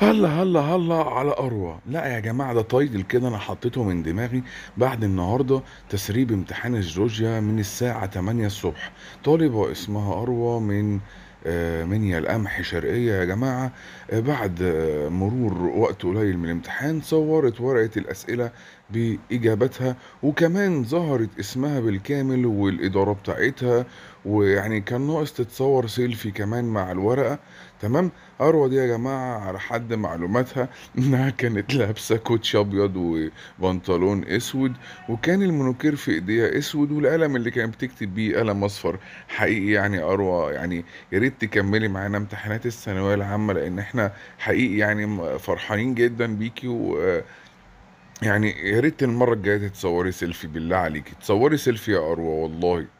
هلا هلا هلا على اروى لا يا جماعه ده تايتل كده انا حطيته من دماغي بعد النهارده تسريب امتحان الجوجيا من الساعه 8 الصبح طالبه اسمها اروى من آه، منيا القمح شرقية يا جماعة آه، بعد آه، مرور وقت قليل من الامتحان صورت ورقة الأسئلة بإجابتها وكمان ظهرت اسمها بالكامل والإدارة بتاعتها ويعني كان ناقص تتصور سيلفي كمان مع الورقة تمام أروى دي يا جماعة على حد معلوماتها إنها كانت لابسة كوتش أبيض وبنطلون أسود وكان المنوكير في إيديها أسود والقلم اللي كانت بتكتب بيه قلم أصفر حقيقي يعني أروى يعني يا ريت تكملي معانا امتحانات الثانويه العامه لان احنا حقيقي يعني فرحانين جدا بيكي و يعني يا ريت المره الجايه تتصوري سيلفي بالله عليكي تصوري سيلفي يا اروى والله